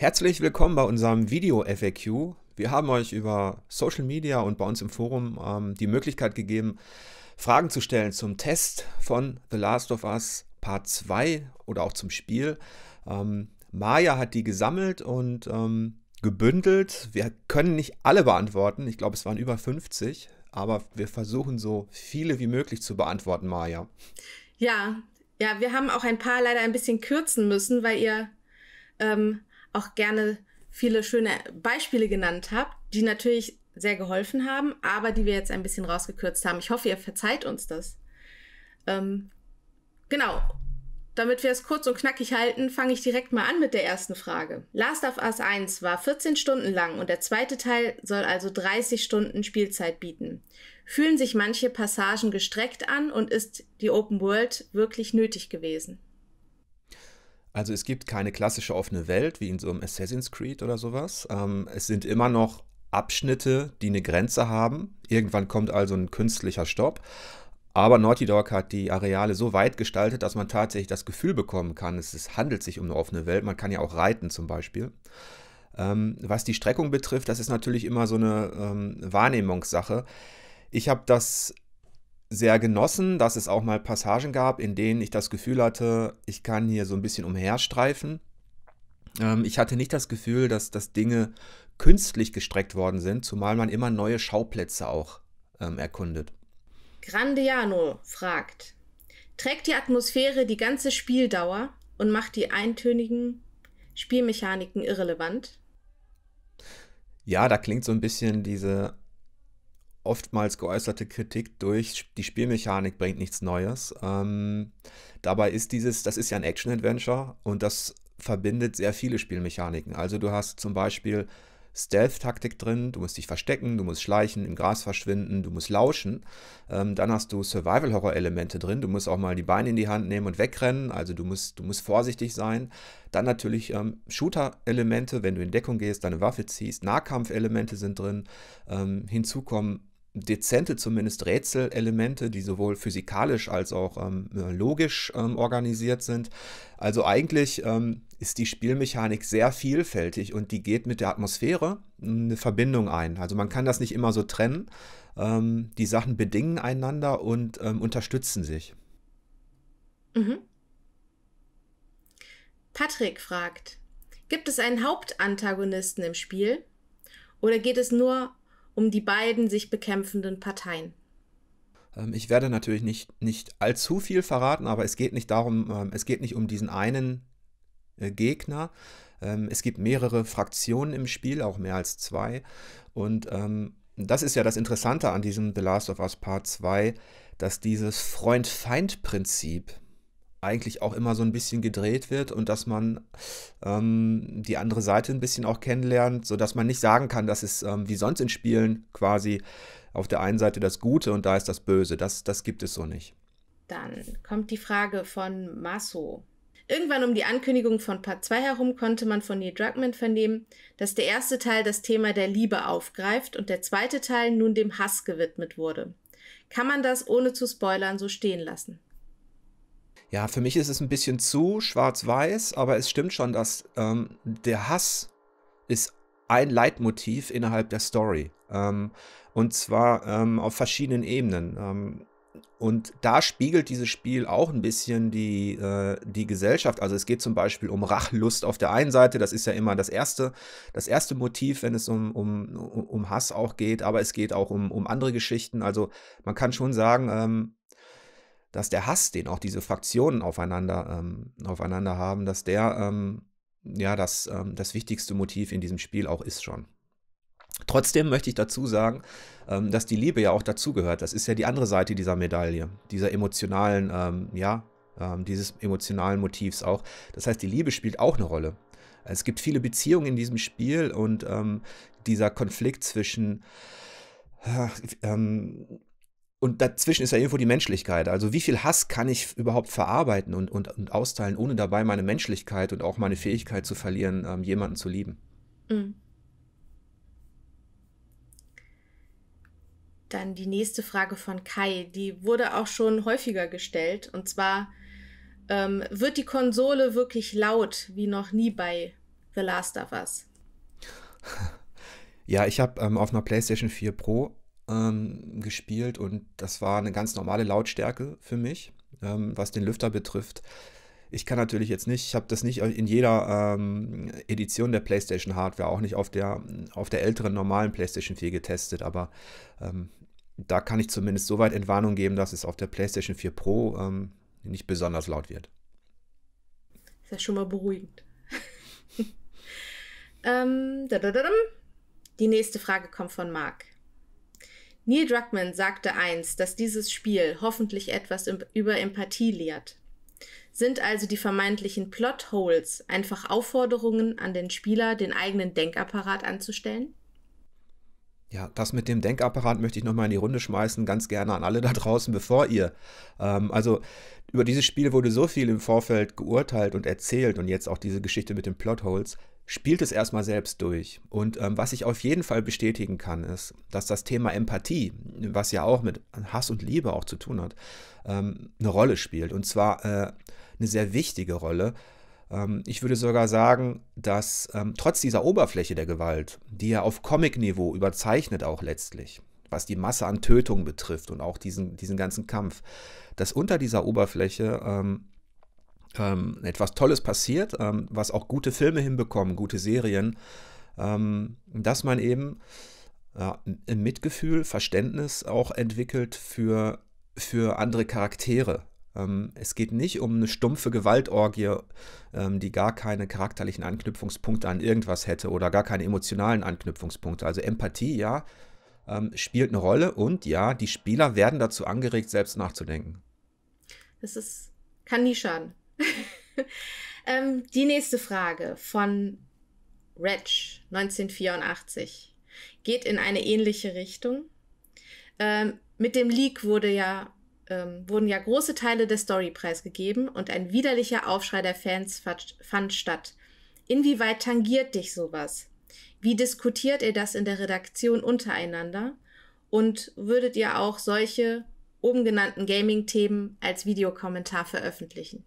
Herzlich willkommen bei unserem Video-FAQ. Wir haben euch über Social Media und bei uns im Forum ähm, die Möglichkeit gegeben, Fragen zu stellen zum Test von The Last of Us Part 2 oder auch zum Spiel. Ähm, Maya hat die gesammelt und ähm, gebündelt. Wir können nicht alle beantworten. Ich glaube, es waren über 50. Aber wir versuchen so viele wie möglich zu beantworten, Maya. Ja, ja, wir haben auch ein paar leider ein bisschen kürzen müssen, weil ihr ähm, auch gerne viele schöne Beispiele genannt habt, die natürlich sehr geholfen haben, aber die wir jetzt ein bisschen rausgekürzt haben. Ich hoffe, ihr verzeiht uns das. Ähm, genau. Damit wir es kurz und knackig halten, fange ich direkt mal an mit der ersten Frage. Last of Us 1 war 14 Stunden lang und der zweite Teil soll also 30 Stunden Spielzeit bieten. Fühlen sich manche Passagen gestreckt an und ist die Open World wirklich nötig gewesen? Also es gibt keine klassische offene Welt wie in so einem Assassin's Creed oder sowas. Ähm, es sind immer noch Abschnitte, die eine Grenze haben. Irgendwann kommt also ein künstlicher Stopp. Aber Naughty Dog hat die Areale so weit gestaltet, dass man tatsächlich das Gefühl bekommen kann, es ist, handelt sich um eine offene Welt. Man kann ja auch reiten zum Beispiel. Ähm, was die Streckung betrifft, das ist natürlich immer so eine ähm, Wahrnehmungssache. Ich habe das sehr genossen, dass es auch mal Passagen gab, in denen ich das Gefühl hatte, ich kann hier so ein bisschen umherstreifen. Ähm, ich hatte nicht das Gefühl, dass, dass Dinge künstlich gestreckt worden sind, zumal man immer neue Schauplätze auch ähm, erkundet. Grandiano fragt, trägt die Atmosphäre die ganze Spieldauer und macht die eintönigen Spielmechaniken irrelevant? Ja, da klingt so ein bisschen diese oftmals geäußerte Kritik durch, die Spielmechanik bringt nichts Neues. Ähm, dabei ist dieses, das ist ja ein Action-Adventure und das verbindet sehr viele Spielmechaniken. Also du hast zum Beispiel Stealth-Taktik drin, du musst dich verstecken, du musst schleichen, im Gras verschwinden, du musst lauschen. Ähm, dann hast du Survival-Horror-Elemente drin, du musst auch mal die Beine in die Hand nehmen und wegrennen, also du musst, du musst vorsichtig sein. Dann natürlich ähm, Shooter-Elemente, wenn du in Deckung gehst, deine Waffe ziehst, Nahkampfelemente sind drin. Ähm, hinzu kommen dezente zumindest Rätselelemente, die sowohl physikalisch als auch ähm, logisch ähm, organisiert sind. Also eigentlich ähm, ist die Spielmechanik sehr vielfältig und die geht mit der Atmosphäre hm, eine Verbindung ein. Also man kann das nicht immer so trennen. Ähm, die Sachen bedingen einander und ähm, unterstützen sich. Mhm. Patrick fragt, gibt es einen Hauptantagonisten im Spiel? Oder geht es nur um die beiden sich bekämpfenden Parteien. Ähm, ich werde natürlich nicht, nicht allzu viel verraten, aber es geht nicht darum, ähm, es geht nicht um diesen einen äh, Gegner. Ähm, es gibt mehrere Fraktionen im Spiel, auch mehr als zwei. Und das ist ja das Interessante an diesem The Last of Us Part 2, dass dieses Freund-Feind-Prinzip, eigentlich auch immer so ein bisschen gedreht wird und dass man ähm, die andere Seite ein bisschen auch kennenlernt, sodass man nicht sagen kann, dass es ähm, wie sonst in Spielen quasi auf der einen Seite das Gute und da ist das Böse. Das, das gibt es so nicht. Dann kommt die Frage von Masso. Irgendwann um die Ankündigung von Part 2 herum konnte man von Neil Druckmann vernehmen, dass der erste Teil das Thema der Liebe aufgreift und der zweite Teil nun dem Hass gewidmet wurde. Kann man das ohne zu spoilern so stehen lassen? ja, für mich ist es ein bisschen zu schwarz-weiß, aber es stimmt schon, dass ähm, der Hass ist ein Leitmotiv innerhalb der Story. Ähm, und zwar ähm, auf verschiedenen Ebenen. Ähm, und da spiegelt dieses Spiel auch ein bisschen die, äh, die Gesellschaft. Also es geht zum Beispiel um Rachlust auf der einen Seite, das ist ja immer das erste, das erste Motiv, wenn es um, um, um Hass auch geht, aber es geht auch um, um andere Geschichten. Also man kann schon sagen, ähm, dass der Hass, den auch diese Fraktionen aufeinander, ähm, aufeinander haben, dass der ähm, ja das, ähm, das wichtigste Motiv in diesem Spiel auch ist schon. Trotzdem möchte ich dazu sagen, ähm, dass die Liebe ja auch dazugehört. Das ist ja die andere Seite dieser Medaille, dieser emotionalen, ähm, ja, ähm, dieses emotionalen Motivs auch. Das heißt, die Liebe spielt auch eine Rolle. Es gibt viele Beziehungen in diesem Spiel und dieser Konflikt zwischen äh, ähm, und dazwischen ist ja irgendwo die Menschlichkeit. Also wie viel Hass kann ich überhaupt verarbeiten und, und, und austeilen, ohne dabei meine Menschlichkeit und auch meine Fähigkeit zu verlieren, ähm, jemanden zu lieben. Mhm. Dann die nächste Frage von Kai. Die wurde auch schon häufiger gestellt. Und zwar, ähm, wird die Konsole wirklich laut, wie noch nie bei The Last of Us? Ja, ich habe ähm, auf einer PlayStation 4 Pro ähm, gespielt und das war eine ganz normale Lautstärke für mich, ähm, was den Lüfter betrifft. Ich kann natürlich jetzt nicht, ich habe das nicht in jeder ähm, Edition der PlayStation Hardware, auch nicht auf der, auf der älteren normalen PlayStation 4 getestet, aber ähm, da kann ich zumindest so weit Entwarnung geben, dass es auf der PlayStation 4 Pro ähm, nicht besonders laut wird. Ist ja schon mal beruhigend. ähm, da, da, da, da. Die nächste Frage kommt von Marc. Neil Druckmann sagte einst, dass dieses Spiel hoffentlich etwas über Empathie lehrt. Sind also die vermeintlichen Plotholes einfach Aufforderungen an den Spieler, den eigenen Denkapparat anzustellen? Ja, das mit dem Denkapparat möchte ich nochmal in die Runde schmeißen, ganz gerne an alle da draußen, bevor ihr. Ähm, also über dieses Spiel wurde so viel im Vorfeld geurteilt und erzählt und jetzt auch diese Geschichte mit den Plotholes spielt es erstmal selbst durch. Und ähm, was ich auf jeden Fall bestätigen kann, ist, dass das Thema Empathie, was ja auch mit Hass und Liebe auch zu tun hat, ähm, eine Rolle spielt. Und zwar äh, eine sehr wichtige Rolle. Ähm, ich würde sogar sagen, dass ähm, trotz dieser Oberfläche der Gewalt, die ja auf Comic-Niveau überzeichnet auch letztlich, was die Masse an Tötungen betrifft und auch diesen, diesen ganzen Kampf, dass unter dieser Oberfläche ähm, ähm, etwas Tolles passiert, ähm, was auch gute Filme hinbekommen, gute Serien, ähm, dass man eben äh, Mitgefühl, Verständnis auch entwickelt für, für andere Charaktere. Ähm, es geht nicht um eine stumpfe Gewaltorgie, ähm, die gar keine charakterlichen Anknüpfungspunkte an irgendwas hätte oder gar keine emotionalen Anknüpfungspunkte. Also Empathie, ja, spielt eine Rolle und ja, die Spieler werden dazu angeregt, selbst nachzudenken. Das ist, kann nie schaden. ähm, die nächste Frage von Retsch 1984 geht in eine ähnliche Richtung. Ähm, mit dem Leak wurde ja, ähm, wurden ja große Teile der Story preisgegeben und ein widerlicher Aufschrei der Fans fand statt. Inwieweit tangiert dich sowas? Wie diskutiert ihr das in der Redaktion untereinander? Und würdet ihr auch solche oben genannten Gaming-Themen als Videokommentar veröffentlichen?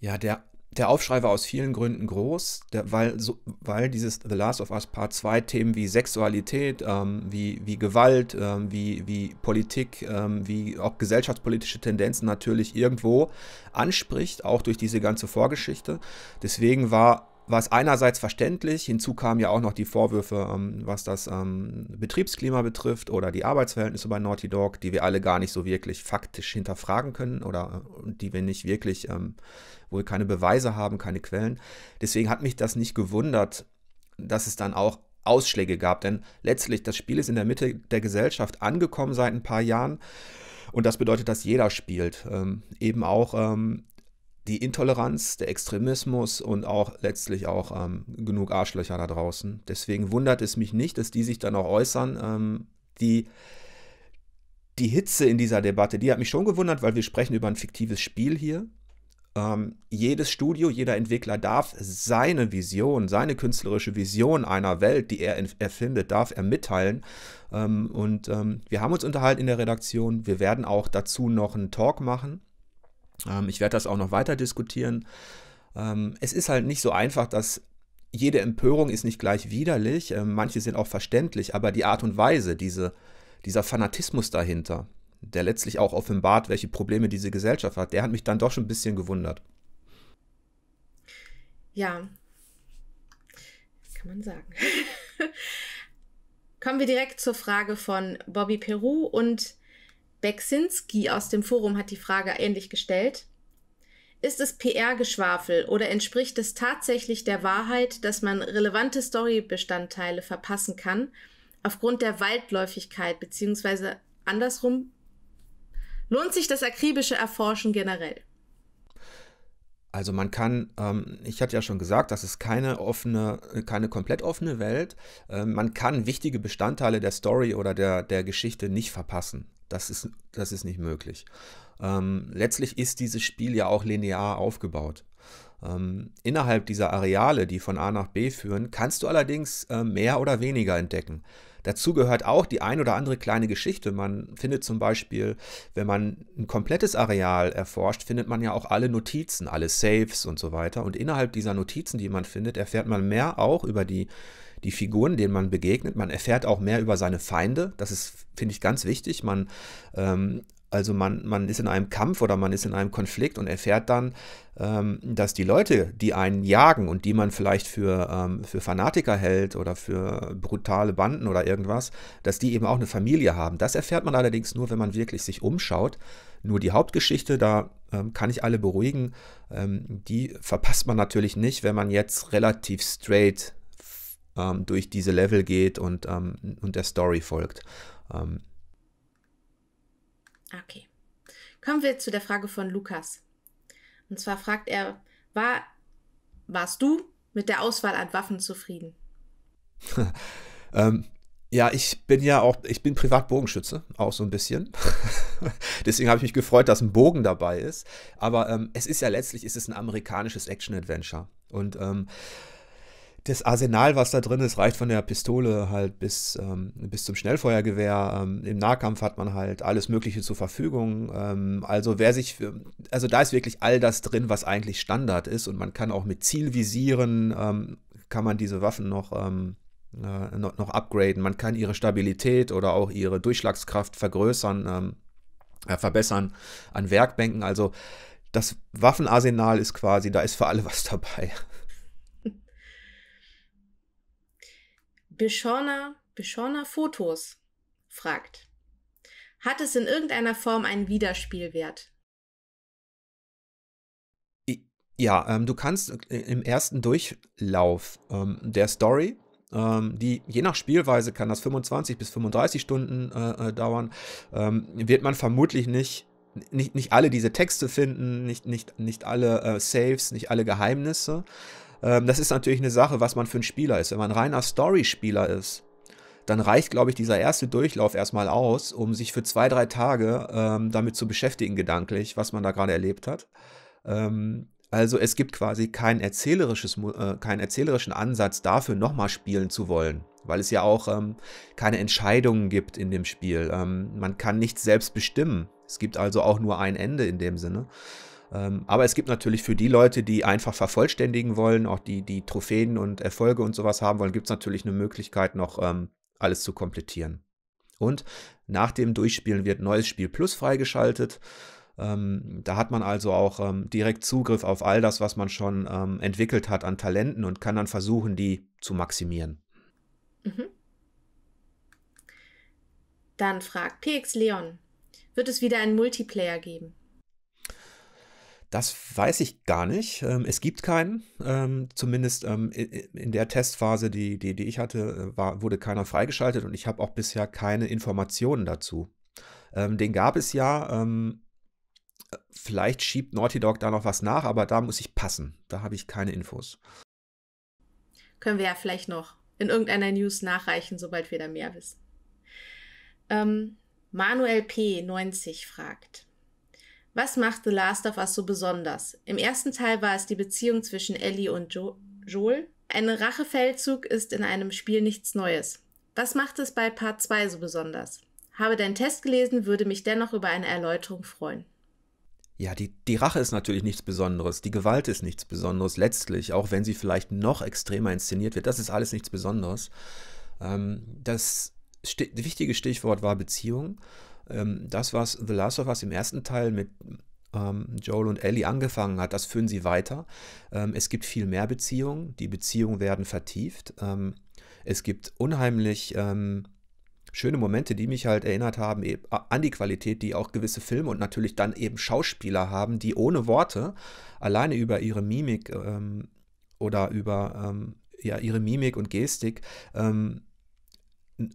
Ja, der, der Aufschrei war aus vielen Gründen groß, der, weil, so, weil dieses The Last of Us Part 2 Themen wie Sexualität, ähm, wie, wie Gewalt, ähm, wie, wie Politik, ähm, wie auch gesellschaftspolitische Tendenzen natürlich irgendwo anspricht, auch durch diese ganze Vorgeschichte. Deswegen war war es einerseits verständlich, hinzu kamen ja auch noch die Vorwürfe, ähm, was das ähm, Betriebsklima betrifft oder die Arbeitsverhältnisse bei Naughty Dog, die wir alle gar nicht so wirklich faktisch hinterfragen können oder äh, die wir nicht wirklich, ähm, wo keine Beweise haben, keine Quellen. Deswegen hat mich das nicht gewundert, dass es dann auch Ausschläge gab, denn letztlich das Spiel ist in der Mitte der Gesellschaft angekommen seit ein paar Jahren und das bedeutet, dass jeder spielt, ähm, eben auch ähm, die Intoleranz, der Extremismus und auch letztlich auch ähm, genug Arschlöcher da draußen. Deswegen wundert es mich nicht, dass die sich dann auch äußern. Ähm, die, die Hitze in dieser Debatte, die hat mich schon gewundert, weil wir sprechen über ein fiktives Spiel hier. Ähm, jedes Studio, jeder Entwickler darf seine Vision, seine künstlerische Vision einer Welt, die er erfindet, darf er mitteilen. Ähm, und ähm, wir haben uns unterhalten in der Redaktion. Wir werden auch dazu noch einen Talk machen. Ähm, ich werde das auch noch weiter diskutieren. Ähm, es ist halt nicht so einfach, dass jede Empörung ist nicht gleich widerlich, äh, manche sind auch verständlich, aber die Art und Weise, diese, dieser Fanatismus dahinter, der letztlich auch offenbart, welche Probleme diese Gesellschaft hat, der hat mich dann doch schon ein bisschen gewundert. Ja, kann man sagen. Kommen wir direkt zur Frage von Bobby Peru und Beksinski aus dem Forum hat die Frage ähnlich gestellt. Ist es PR-Geschwafel oder entspricht es tatsächlich der Wahrheit, dass man relevante Storybestandteile verpassen kann, aufgrund der Waldläufigkeit, bzw. andersrum? Lohnt sich das akribische Erforschen generell? Also man kann, ähm, ich hatte ja schon gesagt, das ist keine offene, keine komplett offene Welt. Ähm, man kann wichtige Bestandteile der Story oder der, der Geschichte nicht verpassen. Das ist, das ist nicht möglich. Ähm, letztlich ist dieses Spiel ja auch linear aufgebaut. Ähm, innerhalb dieser Areale, die von A nach B führen, kannst du allerdings äh, mehr oder weniger entdecken. Dazu gehört auch die ein oder andere kleine Geschichte. Man findet zum Beispiel, wenn man ein komplettes Areal erforscht, findet man ja auch alle Notizen, alle Saves und so weiter. Und innerhalb dieser Notizen, die man findet, erfährt man mehr auch über die, die Figuren, denen man begegnet. Man erfährt auch mehr über seine Feinde. Das ist, finde ich, ganz wichtig. Man ähm, also man, man ist in einem Kampf oder man ist in einem Konflikt und erfährt dann, ähm, dass die Leute, die einen jagen und die man vielleicht für, ähm, für Fanatiker hält oder für brutale Banden oder irgendwas, dass die eben auch eine Familie haben. Das erfährt man allerdings nur, wenn man wirklich sich umschaut. Nur die Hauptgeschichte, da ähm, kann ich alle beruhigen, ähm, die verpasst man natürlich nicht, wenn man jetzt relativ straight ähm, durch diese Level geht und, ähm, und der Story folgt. Ah, okay. Kommen wir zu der Frage von Lukas. Und zwar fragt er, war, warst du mit der Auswahl an Waffen zufrieden? ähm, ja, ich bin ja auch, ich bin Privatbogenschütze, auch so ein bisschen. Deswegen habe ich mich gefreut, dass ein Bogen dabei ist. Aber ähm, es ist ja letztlich, es ein amerikanisches Action-Adventure. Und ähm, das Arsenal, was da drin ist, reicht von der Pistole halt bis, ähm, bis zum Schnellfeuergewehr. Ähm, Im Nahkampf hat man halt alles Mögliche zur Verfügung. Ähm, also wer sich, für, also da ist wirklich all das drin, was eigentlich Standard ist und man kann auch mit Zielvisieren, visieren, ähm, kann man diese Waffen noch, ähm, äh, noch, noch, upgraden. Man kann ihre Stabilität oder auch ihre Durchschlagskraft vergrößern, ähm, äh, verbessern an Werkbänken. Also das Waffenarsenal ist quasi, da ist für alle was dabei. Bishona, Bishona Fotos fragt, hat es in irgendeiner Form einen Widerspielwert? Ja, ähm, du kannst äh, im ersten Durchlauf ähm, der Story, ähm, die je nach Spielweise kann das 25 bis 35 Stunden äh, äh dauern, ähm, wird man vermutlich nicht nicht, nicht alle diese Texte finden, nicht, nicht, nicht alle äh, Saves, nicht alle Geheimnisse. Ähm, das ist natürlich eine Sache, was man für ein Spieler ist. Wenn man reiner Story-Spieler ist, dann reicht, glaube ich, dieser erste Durchlauf erstmal aus, um sich für zwei, drei Tage ähm, damit zu beschäftigen, gedanklich, was man da gerade erlebt hat. Ähm, also es gibt quasi kein erzählerisches, äh, keinen erzählerischen Ansatz dafür, nochmal spielen zu wollen, weil es ja auch ähm, keine Entscheidungen gibt in dem Spiel. Ähm, man kann nichts selbst bestimmen. Es gibt also auch nur ein Ende in dem Sinne. Ähm, aber es gibt natürlich für die Leute, die einfach vervollständigen wollen, auch die, die Trophäen und Erfolge und sowas haben wollen, gibt es natürlich eine Möglichkeit, noch ähm, alles zu komplettieren. Und nach dem Durchspielen wird neues Spiel Plus freigeschaltet. Ähm, da hat man also auch ähm, direkt Zugriff auf all das, was man schon ähm, entwickelt hat an Talenten und kann dann versuchen, die zu maximieren. Mhm. Dann fragt PX Leon, wird es wieder ein Multiplayer geben? Das weiß ich gar nicht. Ähm, es gibt keinen. Ähm, zumindest ähm, in der Testphase, die, die, die ich hatte, äh, war, wurde keiner freigeschaltet und ich habe auch bisher keine Informationen dazu. den gab es ja. vielleicht schiebt Naughty Dog da noch was nach, aber da muss ich passen. Da habe ich keine Infos. Können wir ja vielleicht noch in irgendeiner News nachreichen, sobald wir da mehr wissen. Ähm, Manuel P. 90 fragt. Was macht The Last of Us so besonders? Im ersten Teil war es die Beziehung zwischen Ellie und jo Joel. Ein Rachefeldzug ist in einem Spiel nichts Neues. Was macht es bei Part 2 so besonders? Habe deinen Test gelesen, würde mich dennoch über eine Erläuterung freuen. Ja, die, die Rache ist natürlich nichts Besonderes, die Gewalt ist nichts Besonderes letztlich, auch wenn sie vielleicht noch extremer inszeniert wird, das ist alles nichts Besonderes. Ähm, das wichtige Stichwort war Beziehung ähm, das, was The Last of Us im ersten Teil mit ähm, Joel und Ellie angefangen hat, das führen sie weiter. Ähm, es gibt viel mehr Beziehungen, die Beziehungen werden vertieft. Ähm, es gibt unheimlich ähm, schöne Momente, die mich halt erinnert haben e-, an die Qualität, die auch gewisse Filme und natürlich dann eben Schauspieler haben, die ohne Worte alleine über ihre Mimik ähm, oder über ähm, ja, ihre Mimik und Gestik ähm,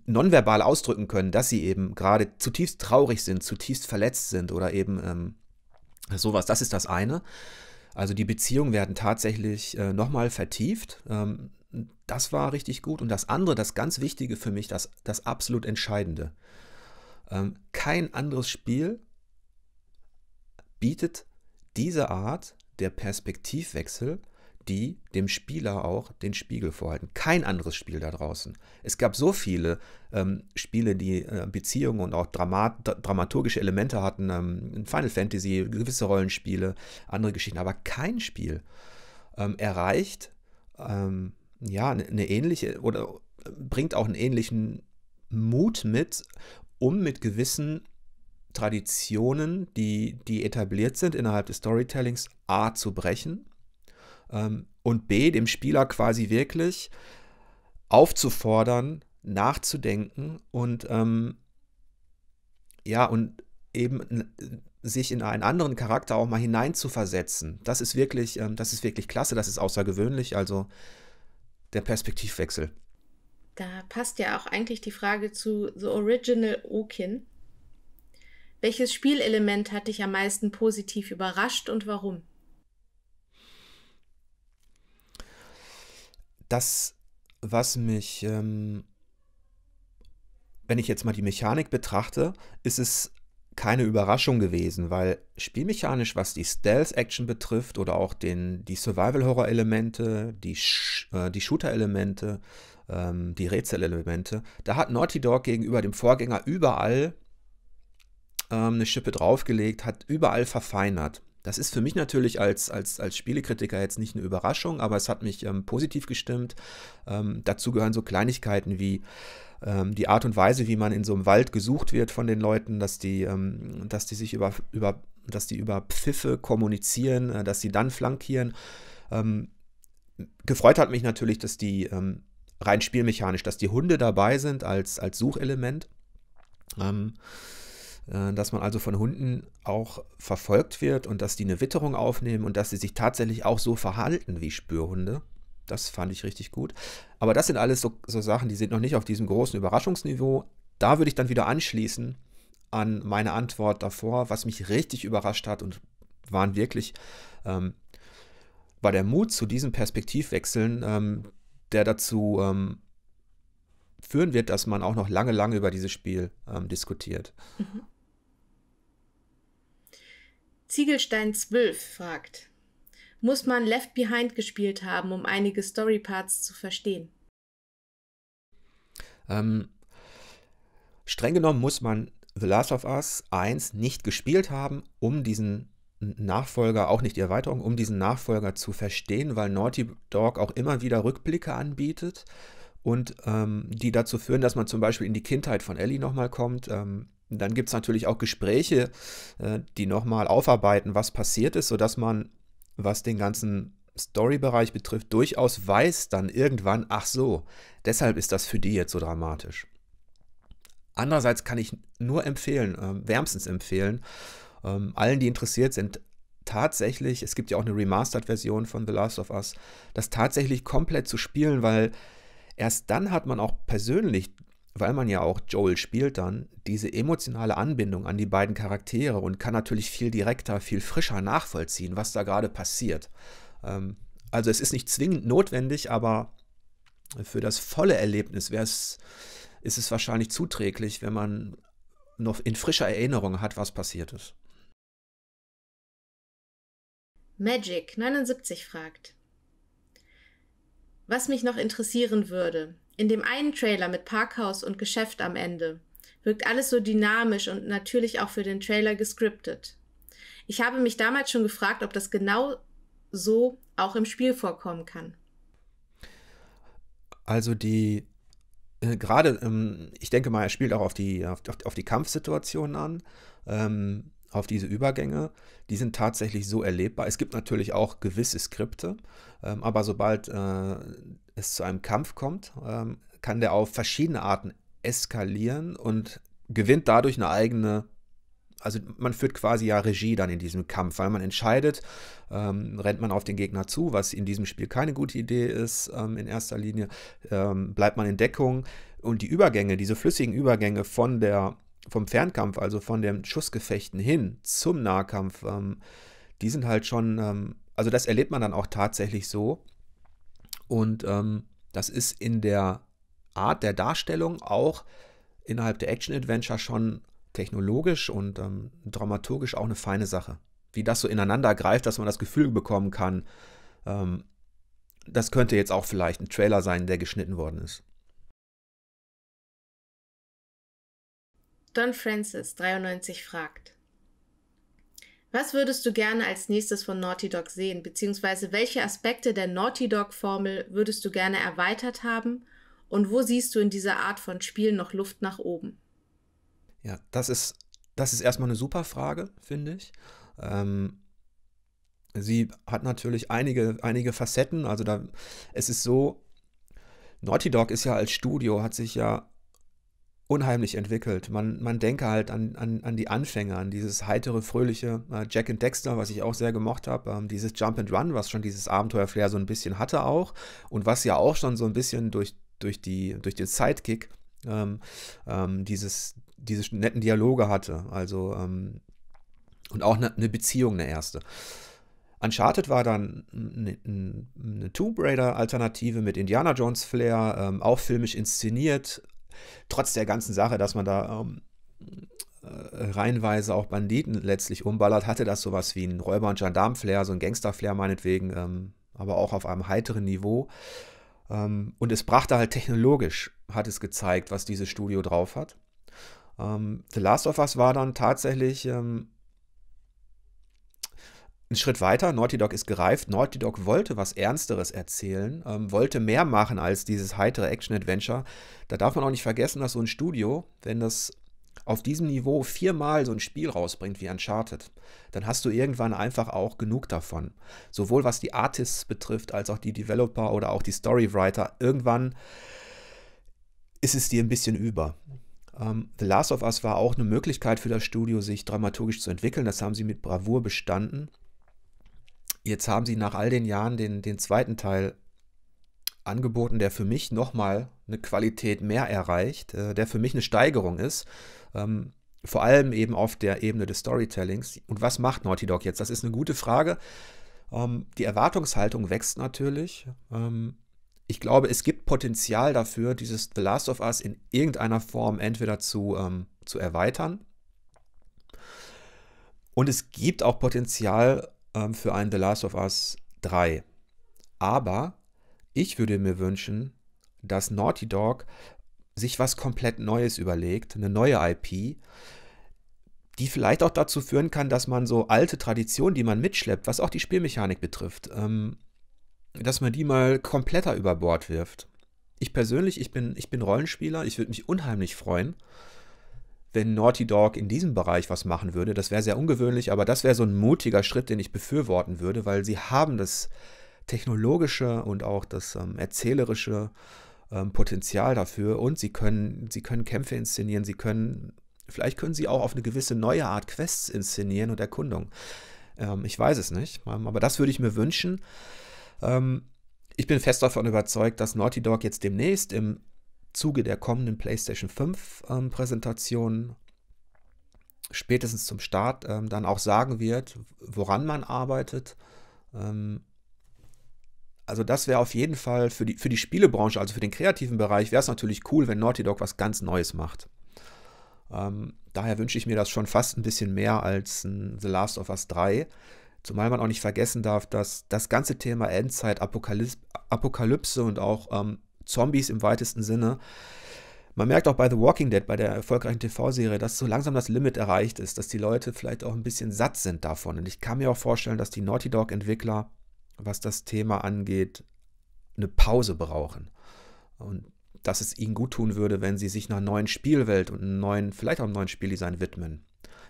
nonverbal ausdrücken können, dass sie eben gerade zutiefst traurig sind, zutiefst verletzt sind oder eben ähm, sowas. Das ist das eine. Also die Beziehungen werden tatsächlich äh, nochmal vertieft. Ähm, das war richtig gut. Und das andere, das ganz Wichtige für mich, das, das absolut Entscheidende. Ähm, kein anderes Spiel bietet diese Art der Perspektivwechsel die dem Spieler auch den Spiegel vorhalten. Kein anderes Spiel da draußen. Es gab so viele ähm, Spiele, die äh, Beziehungen und auch Dramat dramaturgische Elemente hatten. Ähm, Final Fantasy, gewisse Rollenspiele, andere Geschichten, aber kein Spiel ähm, erreicht ähm, ja eine, eine ähnliche oder äh, bringt auch einen ähnlichen Mut mit, um mit gewissen Traditionen, die, die etabliert sind innerhalb des Storytellings, A zu brechen ähm, und B, dem Spieler quasi wirklich aufzufordern, nachzudenken und ähm, ja, und eben sich in einen anderen Charakter auch mal hineinzuversetzen. Das ist wirklich, ähm, das ist wirklich klasse, das ist außergewöhnlich, also der Perspektivwechsel. Da passt ja auch eigentlich die Frage zu The Original Okin. Welches Spielelement hat dich am meisten positiv überrascht und warum? das, was mich, ähm, wenn ich jetzt mal die Mechanik betrachte, ist es keine Überraschung gewesen, weil spielmechanisch, was die Stealth-Action betrifft oder auch den, die Survival-Horror-Elemente, die, Sh äh, die Shooter-Elemente, ähm, die Rätsel-Elemente, da hat Naughty Dog gegenüber dem Vorgänger überall ähm, eine Schippe draufgelegt, hat überall verfeinert. Das ist für mich natürlich als, als, als Spielekritiker jetzt nicht eine Überraschung, aber es hat mich ähm, positiv gestimmt. Ähm, dazu gehören so Kleinigkeiten wie ähm, die Art und Weise, wie man in so einem Wald gesucht wird von den Leuten, dass die, ähm, dass die sich über, über, dass die über Pfiffe kommunizieren, äh, dass sie dann flankieren. Ähm, gefreut hat mich natürlich, dass die ähm, rein spielmechanisch, dass die Hunde dabei sind als, als Suchelement. Ähm, äh, dass man also von Hunden auch verfolgt wird und dass die eine Witterung aufnehmen und dass sie sich tatsächlich auch so verhalten wie Spürhunde. Das fand ich richtig gut. Aber das sind alles so, so Sachen, die sind noch nicht auf diesem großen Überraschungsniveau. Da würde ich dann wieder anschließen an meine Antwort davor, was mich richtig überrascht hat und waren wirklich ähm, war der Mut zu diesen Perspektivwechseln, ähm, der dazu ähm, führen wird, dass man auch noch lange, lange über dieses Spiel ähm, diskutiert. Mhm. Ziegelstein 12 fragt, muss man Left Behind gespielt haben, um einige Storyparts zu verstehen? Ähm, streng genommen muss man The Last of Us 1 nicht gespielt haben, um diesen Nachfolger, auch nicht die Erweiterung, um diesen Nachfolger zu verstehen, weil Naughty Dog auch immer wieder Rückblicke anbietet und ähm, die dazu führen, dass man zum Beispiel in die Kindheit von Ellie nochmal kommt. Ähm, dann gibt es natürlich auch Gespräche, äh, die nochmal aufarbeiten, was passiert ist, sodass man, was den ganzen Story-Bereich betrifft, durchaus weiß dann irgendwann, ach so, deshalb ist das für die jetzt so dramatisch. Andererseits kann ich nur empfehlen, ähm, wärmstens empfehlen, ähm, allen, die interessiert sind, tatsächlich, es gibt ja auch eine Remastered-Version von The Last of Us, das tatsächlich komplett zu spielen, weil erst dann hat man auch persönlich weil man ja auch Joel spielt dann, diese emotionale Anbindung an die beiden Charaktere und kann natürlich viel direkter, viel frischer nachvollziehen, was da gerade passiert. Ähm, also es ist nicht zwingend notwendig, aber für das volle Erlebnis ist es wahrscheinlich zuträglich, wenn man noch in frischer Erinnerung hat, was passiert ist. Magic 79 fragt, was mich noch interessieren würde, in dem einen Trailer mit Parkhaus und Geschäft am Ende wirkt alles so dynamisch und natürlich auch für den Trailer gescriptet. Ich habe mich damals schon gefragt, ob das genau so auch im Spiel vorkommen kann. Also die äh, gerade, ähm, ich denke mal, er spielt auch auf die, auf, auf die Kampfsituationen an. Ähm, auf diese Übergänge, die sind tatsächlich so erlebbar. Es gibt natürlich auch gewisse Skripte, ähm, aber sobald äh, es zu einem Kampf kommt, ähm, kann der auf verschiedene Arten eskalieren und gewinnt dadurch eine eigene, also man führt quasi ja Regie dann in diesem Kampf, weil man entscheidet, ähm, rennt man auf den Gegner zu, was in diesem Spiel keine gute Idee ist ähm, in erster Linie, ähm, bleibt man in Deckung und die Übergänge, diese flüssigen Übergänge von der vom Fernkampf, also von den Schussgefechten hin zum Nahkampf, ähm, die sind halt schon, ähm, also das erlebt man dann auch tatsächlich so. Und ähm, das ist in der Art der Darstellung auch innerhalb der Action-Adventure schon technologisch und ähm, dramaturgisch auch eine feine Sache. Wie das so ineinander greift, dass man das Gefühl bekommen kann, ähm, das könnte jetzt auch vielleicht ein Trailer sein, der geschnitten worden ist. Don Francis 93 fragt. Was würdest du gerne als nächstes von Naughty Dog sehen, beziehungsweise welche Aspekte der Naughty Dog-Formel würdest du gerne erweitert haben und wo siehst du in dieser Art von Spiel noch Luft nach oben? Ja, das ist, das ist erstmal eine super Frage, finde ich. Ähm, sie hat natürlich einige, einige Facetten. Also da, es ist so, Naughty Dog ist ja als Studio, hat sich ja unheimlich entwickelt. Man, man denke halt an, an, an die Anfänge, an dieses heitere, fröhliche äh, Jack and Dexter, was ich auch sehr gemocht habe, ähm, dieses Jump and Run, was schon dieses Abenteuerflair so ein bisschen hatte auch und was ja auch schon so ein bisschen durch, durch, die, durch den Sidekick ähm, ähm, dieses, diese netten Dialoge hatte. Also ähm, und auch ne, eine ne Beziehung, eine erste. Uncharted war dann eine, eine Tomb Raider-Alternative mit Indiana Jones Flair, ähm, auch filmisch inszeniert, trotz der ganzen Sache, dass man da ähm, äh, reihenweise auch Banditen letztlich umballert, hatte das sowas wie ein Räuber- und Gendarm-Flair, so ein Gangster-Flair meinetwegen, ähm, aber auch auf einem heiteren Niveau. Ähm, und es brachte halt technologisch, hat es gezeigt, was dieses Studio drauf hat. Ähm, The Last of Us war dann tatsächlich ähm, ein Schritt weiter, Naughty Dog ist gereift. Naughty Dog wollte was Ernsteres erzählen, ähm, wollte mehr machen als dieses heitere Action-Adventure. Da darf man auch nicht vergessen, dass so ein Studio, wenn das auf diesem Niveau viermal so ein Spiel rausbringt wie Uncharted, dann hast du irgendwann einfach auch genug davon. Sowohl was die Artists betrifft, als auch die Developer oder auch die Storywriter. Irgendwann ist es dir ein bisschen über. Ähm, The Last of Us war auch eine Möglichkeit für das Studio, sich dramaturgisch zu entwickeln. Das haben sie mit Bravour bestanden. Jetzt haben sie nach all den Jahren den, den zweiten Teil angeboten, der für mich nochmal eine Qualität mehr erreicht, äh, der für mich eine Steigerung ist. Ähm, vor allem eben auf der Ebene des Storytellings. Und was macht Naughty Dog jetzt? Das ist eine gute Frage. Ähm, die Erwartungshaltung wächst natürlich. Ähm, ich glaube, es gibt Potenzial dafür, dieses The Last of Us in irgendeiner Form entweder zu, ähm, zu erweitern. Und es gibt auch Potenzial, ähm, für ein The Last of Us 3. Aber ich würde mir wünschen, dass Naughty Dog sich was komplett Neues überlegt, eine neue IP, die vielleicht auch dazu führen kann, dass man so alte Traditionen, die man mitschleppt, was auch die Spielmechanik betrifft, ähm, dass man die mal kompletter über Bord wirft. Ich persönlich, ich bin, ich bin Rollenspieler, ich würde mich unheimlich freuen, wenn Naughty Dog in diesem Bereich was machen würde. Das wäre sehr ungewöhnlich, aber das wäre so ein mutiger Schritt, den ich befürworten würde, weil sie haben das technologische und auch das ähm, erzählerische ähm, Potenzial dafür und sie können, sie können Kämpfe inszenieren, sie können, vielleicht können sie auch auf eine gewisse neue Art Quests inszenieren und Erkundung. Ähm, ich weiß es nicht, ähm, aber das würde ich mir wünschen. Ähm, ich bin fest davon überzeugt, dass Naughty Dog jetzt demnächst im Zuge der kommenden PlayStation 5 ähm, Präsentation spätestens zum Start ähm, dann auch sagen wird, woran man arbeitet. Ähm, also das wäre auf jeden Fall für die, für die Spielebranche, also für den kreativen Bereich, wäre es natürlich cool, wenn Naughty Dog was ganz Neues macht. Ähm, daher wünsche ich mir das schon fast ein bisschen mehr als The Last of Us 3. Zumal man auch nicht vergessen darf, dass das ganze Thema Endzeit, Apokalypse, Apokalypse und auch ähm, Zombies im weitesten Sinne. Man merkt auch bei The Walking Dead, bei der erfolgreichen TV-Serie, dass so langsam das Limit erreicht ist, dass die Leute vielleicht auch ein bisschen satt sind davon. Und ich kann mir auch vorstellen, dass die Naughty Dog-Entwickler, was das Thema angeht, eine Pause brauchen. Und dass es ihnen gut tun würde, wenn sie sich einer neuen Spielwelt und einem neuen, vielleicht auch einem neuen Spieldesign widmen.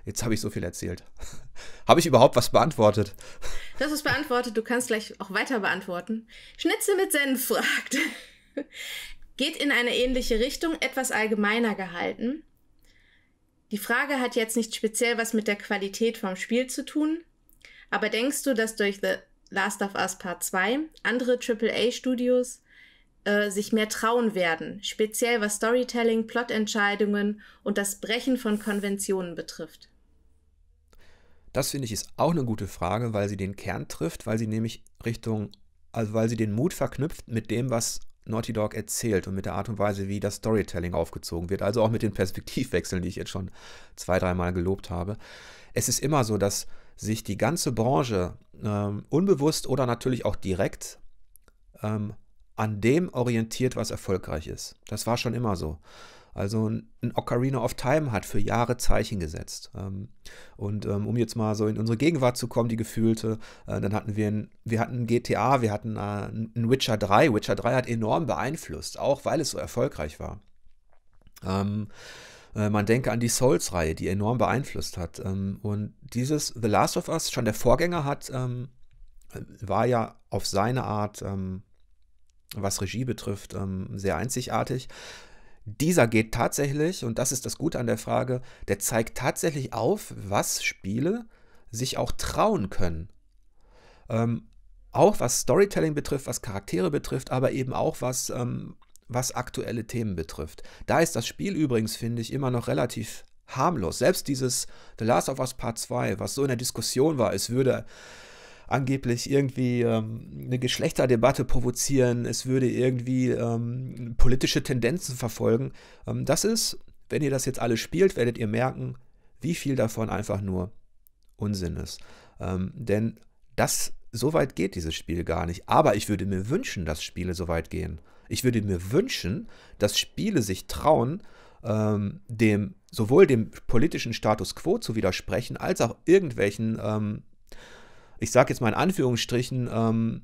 Jetzt habe ich so viel erzählt. habe ich überhaupt was beantwortet? Du hast was beantwortet, du kannst gleich auch weiter beantworten. Schnitzel mit Senf fragt geht in eine ähnliche Richtung, etwas allgemeiner gehalten. Die Frage hat jetzt nicht speziell was mit der Qualität vom Spiel zu tun, aber denkst du, dass durch The Last of Us Part 2 andere AAA-Studios äh, sich mehr trauen werden, speziell was Storytelling, Plotentscheidungen und das Brechen von Konventionen betrifft? Das finde ich ist auch eine gute Frage, weil sie den Kern trifft, weil sie nämlich Richtung, also weil sie den Mut verknüpft mit dem, was Naughty Dog erzählt und mit der Art und Weise, wie das Storytelling aufgezogen wird, also auch mit den Perspektivwechseln, die ich jetzt schon zwei, dreimal gelobt habe. Es ist immer so, dass sich die ganze Branche ähm, unbewusst oder natürlich auch direkt ähm, an dem orientiert, was erfolgreich ist. Das war schon immer so also ein Ocarina of Time hat für Jahre Zeichen gesetzt. Ähm, und ähm, um jetzt mal so in unsere Gegenwart zu kommen, die gefühlte, äh, dann hatten wir ein, wir hatten ein GTA, wir hatten ein äh, Witcher 3. Witcher 3 hat enorm beeinflusst, auch weil es so erfolgreich war. Ähm, äh, man denke an die Souls-Reihe, die enorm beeinflusst hat. und dieses The Last of Us, schon der Vorgänger hat, war ja auf seine Art was Regie betrifft, sehr einzigartig. Dieser geht tatsächlich, und das ist das Gute an der Frage, der zeigt tatsächlich auf, was Spiele sich auch trauen können. Ähm, auch was Storytelling betrifft, was Charaktere betrifft, aber eben auch was, ähm, was aktuelle Themen betrifft. Da ist das Spiel übrigens, finde ich, immer noch relativ harmlos. Selbst dieses The Last of Us Part 2, was so in der Diskussion war, es würde angeblich irgendwie ähm, eine Geschlechterdebatte provozieren, es würde irgendwie ähm, politische Tendenzen verfolgen. Ähm, das ist, wenn ihr das jetzt alles spielt, werdet ihr merken, wie viel davon einfach nur Unsinn ist. Ähm, denn das, so weit geht dieses Spiel gar nicht. Aber ich würde mir wünschen, dass Spiele so weit gehen. Ich würde mir wünschen, dass Spiele sich trauen, ähm, dem sowohl dem politischen Status quo zu widersprechen, als auch irgendwelchen ähm, ich sage jetzt mal in Anführungsstrichen, ähm,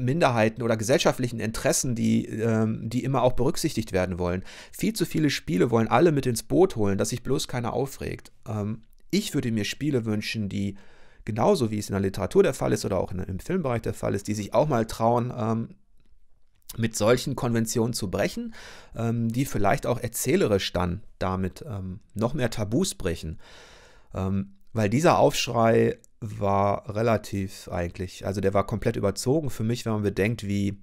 Minderheiten oder gesellschaftlichen Interessen, die, ähm, die immer auch berücksichtigt werden wollen. Viel zu viele Spiele wollen alle mit ins Boot holen, dass sich bloß keiner aufregt. Ähm, ich würde mir Spiele wünschen, die genauso wie es in der Literatur der Fall ist oder auch in, im Filmbereich der Fall ist, die sich auch mal trauen, ähm, mit solchen Konventionen zu brechen, ähm, die vielleicht auch erzählerisch dann damit ähm, noch mehr Tabus brechen. Ähm, weil dieser Aufschrei war relativ eigentlich. Also der war komplett überzogen für mich, wenn man bedenkt, wie,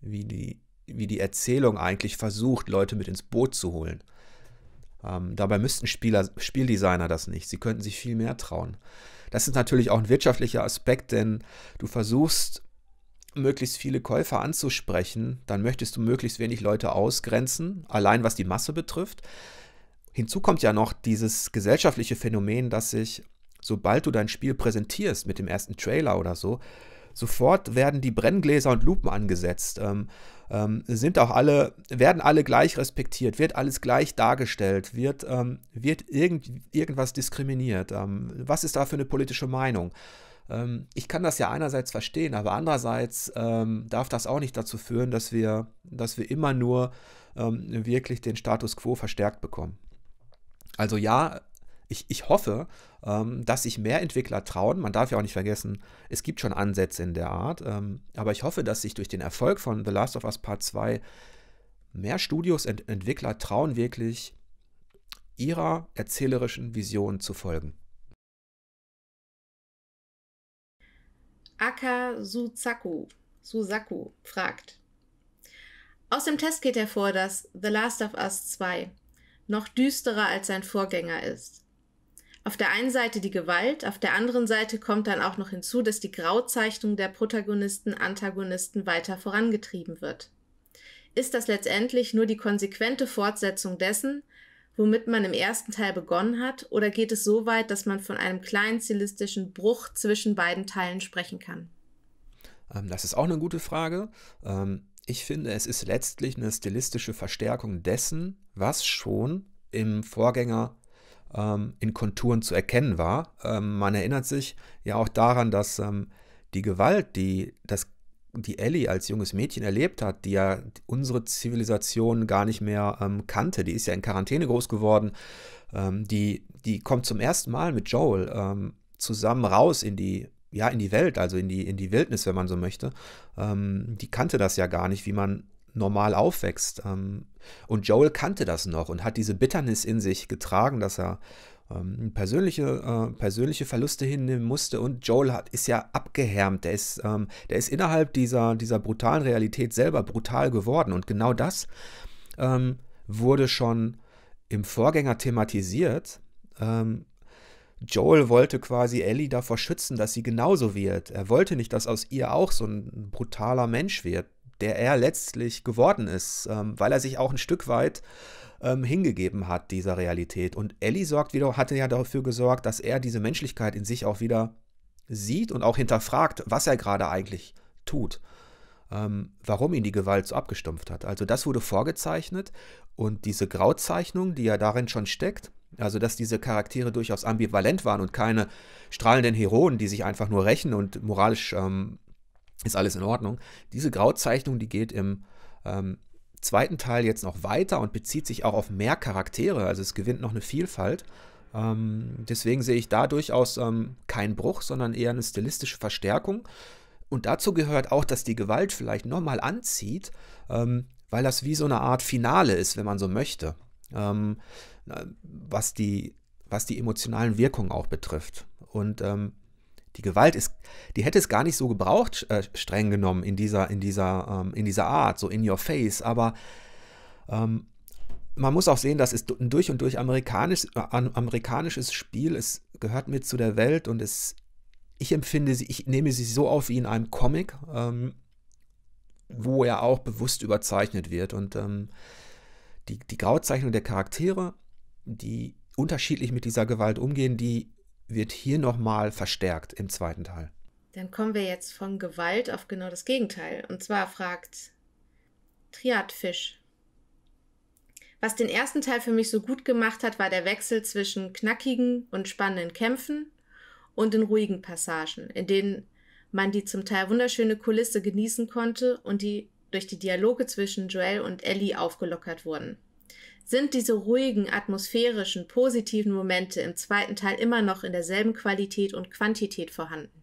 wie, die, wie die Erzählung eigentlich versucht, Leute mit ins Boot zu holen. Ähm, dabei müssten Spieler, Spieldesigner das nicht. Sie könnten sich viel mehr trauen. Das ist natürlich auch ein wirtschaftlicher Aspekt, denn du versuchst möglichst viele Käufer anzusprechen, dann möchtest du möglichst wenig Leute ausgrenzen, allein was die Masse betrifft. Hinzu kommt ja noch dieses gesellschaftliche Phänomen, dass sich sobald du dein Spiel präsentierst mit dem ersten Trailer oder so, sofort werden die Brenngläser und Lupen angesetzt. Ähm, ähm, sind auch alle, werden alle gleich respektiert, wird alles gleich dargestellt, wird, ähm, wird irgend, irgendwas diskriminiert. Ähm, was ist da für eine politische Meinung? Ähm, ich kann das ja einerseits verstehen, aber andererseits ähm, darf das auch nicht dazu führen, dass wir, dass wir immer nur wirklich den Status quo verstärkt bekommen. Also ja, ich, ich hoffe, ähm, dass sich mehr Entwickler trauen. Man darf ja auch nicht vergessen, es gibt schon Ansätze in der Art. Ähm, aber ich hoffe, dass sich durch den Erfolg von The Last of Us Part 2 mehr Studios und Entwickler trauen, wirklich ihrer erzählerischen Vision zu folgen. Aka Suzaku, Suzaku fragt. Aus dem Test geht hervor, dass The Last of Us 2 noch düsterer als sein Vorgänger ist auf der einen Seite die Gewalt, auf der anderen Seite kommt dann auch noch hinzu, dass die Grauzeichnung der Protagonisten, Antagonisten weiter vorangetrieben wird. Ist das letztendlich nur die konsequente Fortsetzung dessen, womit man im ersten Teil begonnen hat, oder geht es so weit, dass man von einem kleinen stilistischen Bruch zwischen beiden Teilen sprechen kann? Ähm, das ist auch eine gute Frage. Ähm, ich finde, es ist letztlich eine stilistische Verstärkung dessen, was schon im Vorgänger ähm, in Konturen zu erkennen war. Ähm, man erinnert sich ja auch daran, dass ähm, die Gewalt, die das die Ellie als junges Mädchen erlebt hat, die ja unsere Zivilisation gar nicht mehr ähm, kannte, die ist ja in Quarantäne groß geworden, ähm, die, die kommt zum ersten Mal mit Joel ähm, zusammen raus in die, ja, in die Welt, also in die, in die Wildnis, wenn man so möchte. Ähm, die kannte das ja gar nicht, wie man normal aufwächst. Ähm, und Joel kannte das noch und hat diese Bitternis in sich getragen, dass er ähm, persönliche, äh, persönliche Verluste hinnehmen musste. Und Joel hat, ist ja abgehärmt, der ist, ähm, der ist innerhalb dieser, dieser brutalen Realität selber brutal geworden. Und genau das wurde schon im Vorgänger thematisiert. Joel wollte quasi Ellie davor schützen, dass sie genauso wird. Er wollte nicht, dass aus ihr auch so ein brutaler Mensch wird der er letztlich geworden ist, ähm, weil er sich auch ein Stück weit ähm, hingegeben hat dieser Realität. Und Ellie sorgt wieder, hatte ja dafür gesorgt, dass er diese Menschlichkeit in sich auch wieder sieht und auch hinterfragt, was er gerade eigentlich tut, ähm, warum ihn die Gewalt so abgestumpft hat. Also das wurde vorgezeichnet und diese Grauzeichnung, die ja darin schon steckt, also dass diese Charaktere durchaus ambivalent waren und keine strahlenden Heroen, die sich einfach nur rächen und moralisch ähm, ist alles in Ordnung. Diese Grauzeichnung, die geht im ähm, zweiten Teil jetzt noch weiter und bezieht sich auch auf mehr Charaktere. Also es gewinnt noch eine Vielfalt. Ähm, deswegen sehe ich da durchaus ähm, keinen Bruch, sondern eher eine stilistische Verstärkung. Und dazu gehört auch, dass die Gewalt vielleicht nochmal anzieht, ähm, weil das wie so eine Art Finale ist, wenn man so möchte, ähm, äh, was, die, was die emotionalen Wirkungen auch betrifft. Und ähm, die Gewalt ist, die hätte es gar nicht so gebraucht, äh, streng genommen, in dieser, in dieser, ähm, in dieser Art, so in your face, aber ähm, man muss auch sehen, das ist ein durch und durch amerikanisch, äh, amerikanisches Spiel. Es gehört mit zu der Welt und es, ich empfinde sie, ich nehme sie so auf wie in einem Comic, ähm, wo er auch bewusst überzeichnet wird. Und ähm, die, die Grauzeichnung der Charaktere, die unterschiedlich mit dieser Gewalt umgehen, die wird hier nochmal verstärkt im zweiten Teil. Dann kommen wir jetzt von Gewalt auf genau das Gegenteil. Und zwar fragt Triadfisch. Was den ersten Teil für mich so gut gemacht hat, war der Wechsel zwischen knackigen und spannenden Kämpfen und den ruhigen Passagen, in denen man die zum Teil wunderschöne Kulisse genießen konnte und die durch die Dialoge zwischen Joel und Ellie aufgelockert wurden sind diese ruhigen, atmosphärischen, positiven Momente im zweiten Teil immer noch in derselben Qualität und Quantität vorhanden.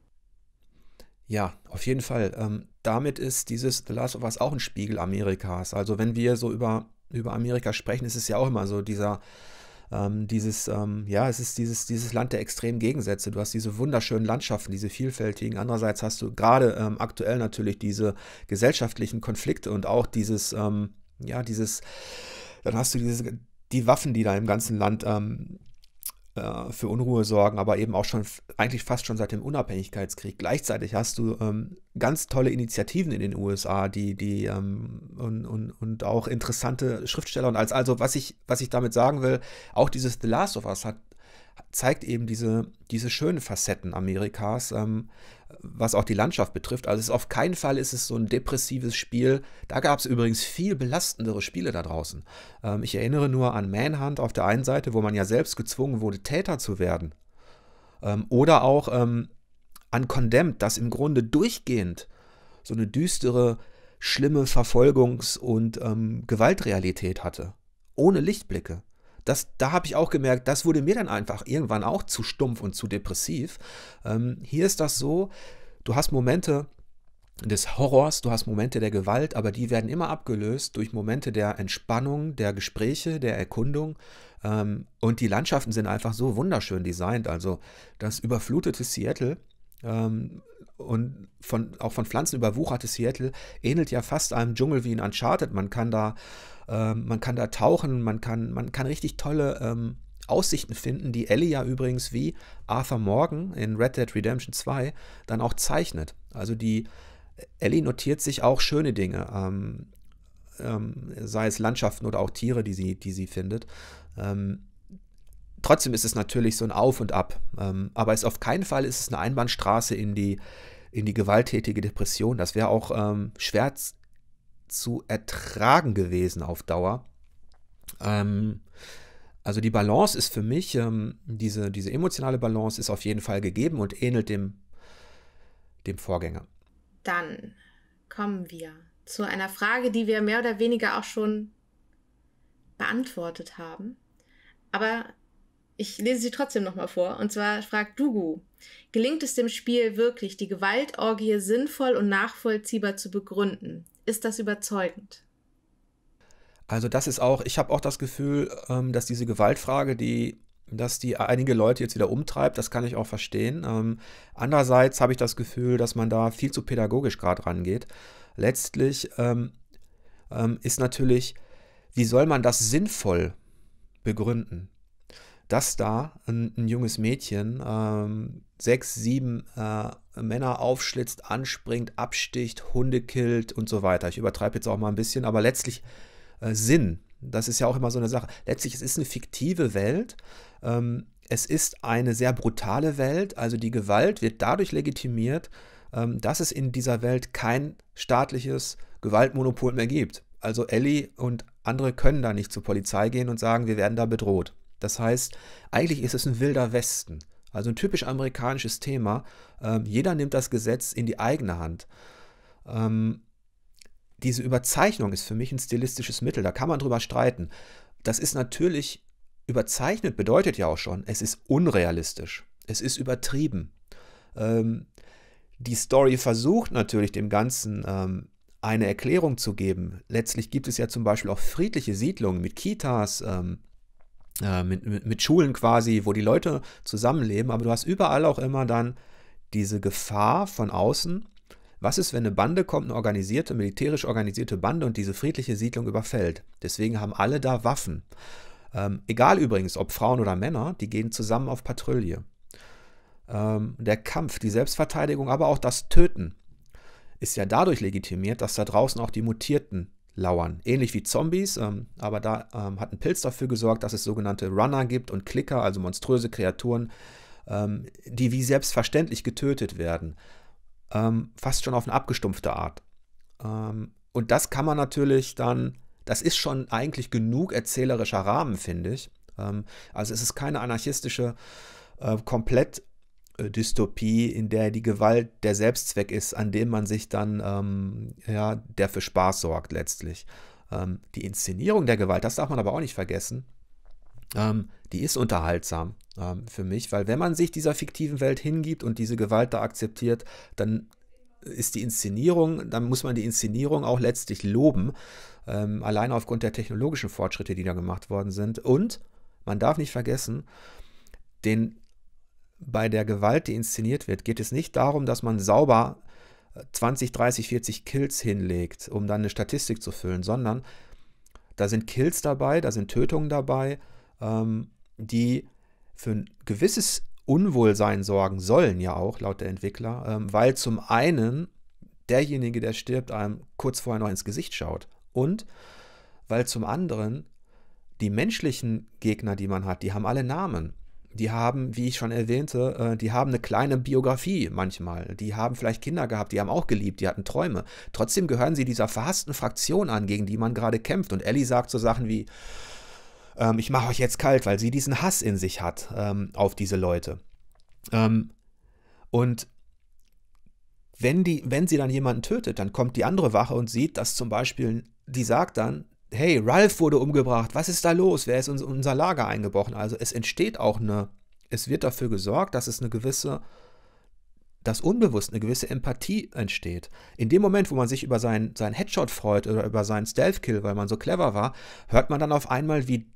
Ja, auf jeden Fall. Ähm, damit ist dieses The Last of Us auch ein Spiegel Amerikas. Also wenn wir so über, über Amerika sprechen, ist es ja auch immer so dieser, ähm, dieses, ähm, ja, es ist dieses, dieses Land der extremen Gegensätze. Du hast diese wunderschönen Landschaften, diese vielfältigen. Andererseits hast du gerade ähm, aktuell natürlich diese gesellschaftlichen Konflikte und auch dieses, ähm, ja, dieses dann hast du diese, die Waffen, die da im ganzen Land ähm, äh, für Unruhe sorgen, aber eben auch schon eigentlich fast schon seit dem Unabhängigkeitskrieg. Gleichzeitig hast du ähm, ganz tolle Initiativen in den USA, die, die ähm, und, und, und auch interessante Schriftsteller und als also, was ich, was ich damit sagen will, auch dieses The Last of Us hat zeigt eben diese, diese schönen Facetten Amerikas, ähm, was auch die Landschaft betrifft. Also auf keinen Fall ist es so ein depressives Spiel. Da gab es übrigens viel belastendere Spiele da draußen. Ähm, ich erinnere nur an Manhunt auf der einen Seite, wo man ja selbst gezwungen wurde, Täter zu werden. Ähm, oder auch ähm, an Condemned, das im Grunde durchgehend so eine düstere, schlimme Verfolgungs- und ähm, Gewaltrealität hatte. Ohne Lichtblicke das, da habe ich auch gemerkt, das wurde mir dann einfach irgendwann auch zu stumpf und zu depressiv. Ähm, hier ist das so, du hast Momente, des Horrors, du hast Momente der Gewalt, aber die werden immer abgelöst durch Momente der Entspannung, der Gespräche, der Erkundung. Ähm, und die Landschaften sind einfach so wunderschön designt. Also das überflutete Seattle ähm, und von, auch von Pflanzen überwucherte Seattle ähnelt ja fast einem Dschungel wie in Uncharted. Man kann da ähm, man kann da tauchen, man kann, man kann richtig tolle ähm, Aussichten finden, die Ellie ja übrigens wie Arthur Morgan in Red Dead Redemption 2 dann auch zeichnet. Also die äh, Ellie notiert sich auch schöne Dinge, ähm, ähm, sei es Landschaften oder auch Tiere, die sie, die sie findet. Ähm, trotzdem ist es natürlich so ein Auf und Ab. Ähm, aber es auf keinen Fall ist es eine Einbahnstraße in die, in die gewalttätige Depression. Das wäre auch ähm, schwer, zu ertragen gewesen auf Dauer. Ähm, also die Balance ist für mich, ähm, diese, diese emotionale Balance ist auf jeden Fall gegeben und ähnelt dem, dem Vorgänger. Dann kommen wir zu einer Frage, die wir mehr oder weniger auch schon beantwortet haben. Aber ich lese sie trotzdem nochmal vor. Und zwar fragt Dugu, gelingt es dem Spiel wirklich, die Gewaltorgie sinnvoll und nachvollziehbar zu begründen? ist das überzeugend? Also das ist auch, ich habe auch das Gefühl, ähm, dass diese Gewaltfrage, die, dass die einige Leute jetzt wieder umtreibt, das kann ich auch verstehen. Ähm, andererseits habe ich das Gefühl, dass man da viel zu pädagogisch gerade rangeht. Letztlich ähm, ist natürlich, wie soll man das sinnvoll begründen? Dass da ein, ein junges Mädchen sechs, sieben äh, Männer aufschlitzt, anspringt, absticht, Hunde killt und so weiter. Ich übertreibe jetzt auch mal ein bisschen, aber letztlich äh, Sinn. Das ist ja auch immer so eine Sache. Letztlich, es ist eine fiktive Welt. Ähm, es ist eine sehr brutale Welt. Also die Gewalt wird dadurch legitimiert, ähm, dass es in dieser Welt kein staatliches Gewaltmonopol mehr gibt. Also Ellie und andere können da nicht zur Polizei gehen und sagen, wir werden da bedroht. Das heißt, eigentlich ist es ein wilder Westen. Also ein typisch amerikanisches Thema. Ähm, jeder nimmt das Gesetz in die eigene Hand. Ähm, diese Überzeichnung ist für mich ein stilistisches Mittel, da kann man drüber streiten. Das ist natürlich überzeichnet, bedeutet ja auch schon, es ist unrealistisch, es ist übertrieben. Ähm, die Story versucht natürlich dem Ganzen ähm, eine Erklärung zu geben. Letztlich gibt es ja zum Beispiel auch friedliche Siedlungen mit Kitas, ähm, äh, mit, mit, mit Schulen quasi, wo die Leute zusammenleben, aber du hast überall auch immer dann diese Gefahr von außen. Was ist, wenn eine Bande kommt, eine organisierte, militärisch organisierte Bande und diese friedliche Siedlung überfällt? Deswegen haben alle da Waffen. Ähm, egal übrigens, ob Frauen oder Männer, die gehen zusammen auf Patrouille. Ähm, der Kampf, die Selbstverteidigung, aber auch das Töten ist ja dadurch legitimiert, dass da draußen auch die mutierten lauern. Ähnlich wie Zombies, ähm, aber da ähm, hat ein Pilz dafür gesorgt, dass es sogenannte Runner gibt und Klicker, also monströse Kreaturen, ähm, die wie selbstverständlich getötet werden. Ähm, fast schon auf eine abgestumpfte Art. Ähm, und das kann man natürlich dann, das ist schon eigentlich genug erzählerischer Rahmen, finde ich. also es ist keine anarchistische, äh, komplett äh, Dystopie, in der die Gewalt der Selbstzweck ist, an dem man sich dann, ähm, ja, der für Spaß sorgt letztlich. Ähm, die Inszenierung der Gewalt, das darf man aber auch nicht vergessen, ähm, die ist unterhaltsam ähm, für mich, weil wenn man sich dieser fiktiven Welt hingibt und diese Gewalt da akzeptiert, dann ist die Inszenierung, dann muss man die Inszenierung auch letztlich loben, ähm, allein aufgrund der technologischen Fortschritte, die da gemacht worden sind. Und man darf nicht vergessen, den bei der Gewalt, die inszeniert wird, geht es nicht darum, dass man sauber 20, 30, 40 Kills hinlegt, um dann eine Statistik zu füllen, sondern da sind Kills dabei, da sind Tötungen dabei, ähm, die für ein gewisses Unwohlsein sorgen sollen, ja auch, laut der Entwickler, ähm, weil zum einen derjenige, der stirbt, einem kurz vorher noch ins Gesicht schaut und weil zum anderen die menschlichen Gegner, die man hat, die haben alle Namen die haben, wie ich schon erwähnte, äh, die haben eine kleine Biografie manchmal. Die haben vielleicht Kinder gehabt, die haben auch geliebt, die hatten Träume. Trotzdem gehören sie dieser verhassten Fraktion an, gegen die man gerade kämpft. Und Ellie sagt so Sachen wie, ähm, ich mache euch jetzt kalt, weil sie diesen Hass in sich hat ähm, auf diese Leute. Ähm, und wenn, die, wenn sie dann jemanden tötet, dann kommt die andere Wache und sieht, dass zum Beispiel, die sagt dann, hey, Ralph wurde umgebracht, was ist da los? Wer ist in unser Lager eingebrochen? Also es entsteht auch eine, es wird dafür gesorgt, dass es eine gewisse, dass unbewusst eine gewisse Empathie entsteht. In dem Moment, wo man sich über seinen, seinen Headshot freut oder über seinen Stealth-Kill, weil man so clever war, hört man dann auf einmal, wie,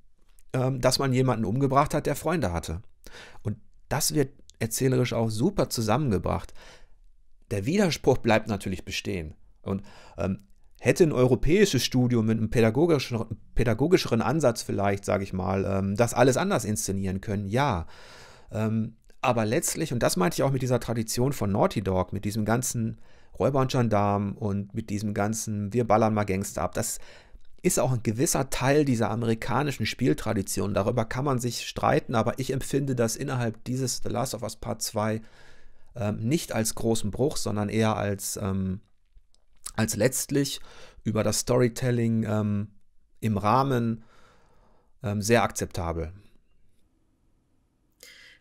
ähm, dass man jemanden umgebracht hat, der Freunde hatte. Und das wird erzählerisch auch super zusammengebracht. Der Widerspruch bleibt natürlich bestehen. Und ähm, hätte ein europäisches Studium mit einem pädagogischeren, pädagogischeren Ansatz vielleicht, sage ich mal, ähm, das alles anders inszenieren können, ja. Ähm, aber letztlich, und das meinte ich auch mit dieser Tradition von Naughty Dog, mit diesem ganzen Räuber und Gendarm und mit diesem ganzen Wir ballern mal Gangster ab, das ist auch ein gewisser Teil dieser amerikanischen Spieltradition. Darüber kann man sich streiten, aber ich empfinde das innerhalb dieses The Last of Us Part 2 ähm, nicht als großen Bruch, sondern eher als ähm, als letztlich über das Storytelling ähm, im Rahmen ähm, sehr akzeptabel.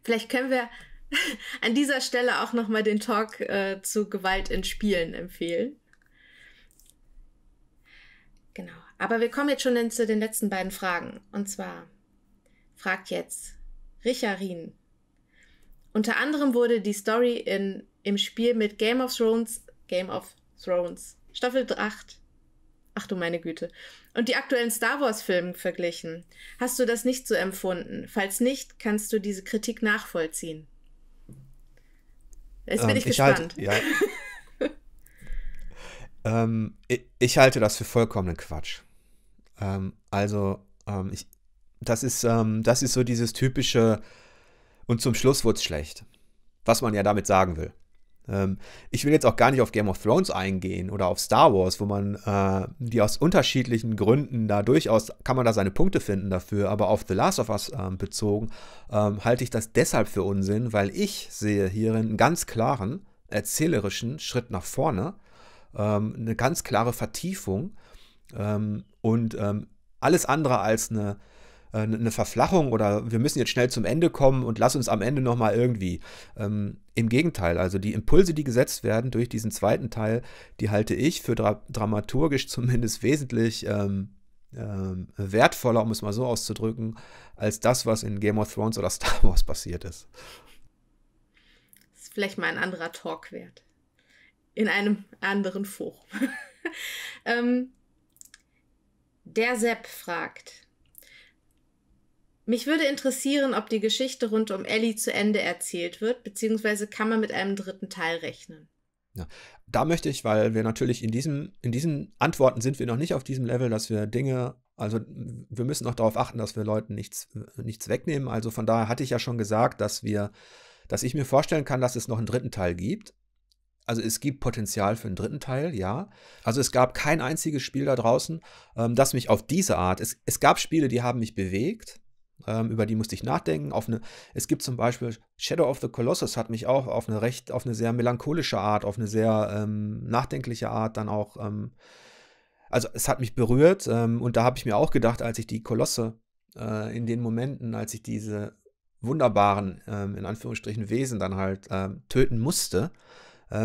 Vielleicht können wir an dieser Stelle auch nochmal den Talk äh, zu Gewalt in Spielen empfehlen. Genau. Aber wir kommen jetzt schon zu den letzten beiden Fragen. Und zwar fragt jetzt Richarin. Unter anderem wurde die Story in, im Spiel mit Game of Thrones, Game of Thrones Staffel 8. Ach du meine Güte. Und die aktuellen Star Wars-Filme verglichen. Hast du das nicht so empfunden? Falls nicht, kannst du diese Kritik nachvollziehen. Jetzt bin ähm, ich gespannt. Ich halte, ja. ähm, ich, ich, halte das für vollkommenen Quatsch. Ähm, also, ähm, ich, das, ist, ähm, das ist so dieses typische und zum Schluss wurde es schlecht. Was man ja damit sagen will. Ähm, ich will jetzt auch gar nicht auf Game of Thrones eingehen oder auf Star Wars, wo man äh, die aus unterschiedlichen Gründen da durchaus kann man da seine Punkte finden dafür, aber auf The Last of Us äh, bezogen äh, halte ich das deshalb für Unsinn, weil ich sehe hierin einen ganz klaren erzählerischen Schritt nach vorne, ähm, eine ganz klare Vertiefung ähm, und alles andere als eine eine äh, ne Verflachung oder wir müssen jetzt schnell zum Ende kommen und lass uns am Ende nochmal irgendwie. Ähm, Im Gegenteil, also die Impulse, die gesetzt werden durch diesen zweiten Teil, die halte ich für dra dramaturgisch zumindest wesentlich ähm, ähm, wertvoller, um es mal so auszudrücken, als das, was in Game of Thrones oder Star Wars passiert ist. Das ist vielleicht mal ein anderer Talk wert. In einem anderen Forum. Ähm, der Sepp fragt, mich würde interessieren, ob die Geschichte rund um Ellie zu Ende erzählt wird, beziehungsweise kann man mit einem dritten Teil rechnen. Ja, da möchte ich, weil wir natürlich in, diesem, in diesen Antworten sind wir noch nicht auf diesem Level, dass wir Dinge, also wir müssen noch darauf achten, dass wir Leuten nichts, nichts wegnehmen. Also von daher hatte ich ja schon gesagt, dass wir, dass ich mir vorstellen kann, dass es noch einen dritten Teil gibt. Also es gibt Potenzial für einen dritten Teil, ja. Also es gab kein einziges Spiel da draußen, ähm, das mich auf diese Art. Es, es gab Spiele, die haben mich bewegt, ähm, über die musste ich nachdenken. Auf eine, es gibt zum Beispiel Shadow of the Colossus hat mich auch auf eine recht, auf eine sehr melancholische Art, auf eine sehr ähm, nachdenkliche Art dann auch, ähm, also es hat mich berührt ähm, und da habe ich mir auch gedacht, als ich die Kolosse äh, in den Momenten, als ich diese wunderbaren, ähm, in Anführungsstrichen, Wesen dann halt ähm, töten musste,